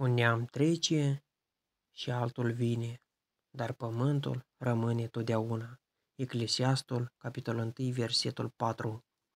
Un neam trece și altul vine, dar pământul rămâne totdeauna. Eclesiastul, capitolul 1, versetul 4.